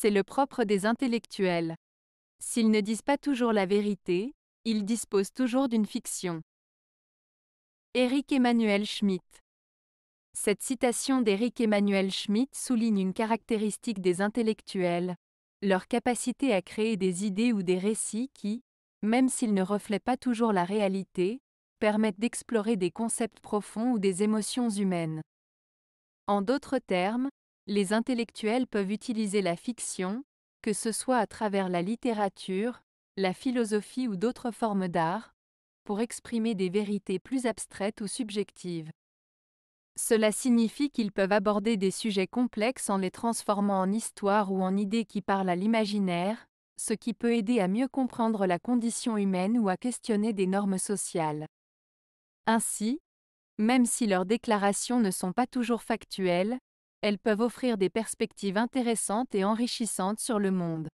C'est le propre des intellectuels. S'ils ne disent pas toujours la vérité, ils disposent toujours d'une fiction. Éric Emmanuel Schmitt Cette citation d'Éric Emmanuel Schmitt souligne une caractéristique des intellectuels, leur capacité à créer des idées ou des récits qui, même s'ils ne reflètent pas toujours la réalité, permettent d'explorer des concepts profonds ou des émotions humaines. En d'autres termes, les intellectuels peuvent utiliser la fiction, que ce soit à travers la littérature, la philosophie ou d'autres formes d'art, pour exprimer des vérités plus abstraites ou subjectives. Cela signifie qu'ils peuvent aborder des sujets complexes en les transformant en histoire ou en idées qui parlent à l'imaginaire, ce qui peut aider à mieux comprendre la condition humaine ou à questionner des normes sociales. Ainsi, même si leurs déclarations ne sont pas toujours factuelles, elles peuvent offrir des perspectives intéressantes et enrichissantes sur le monde.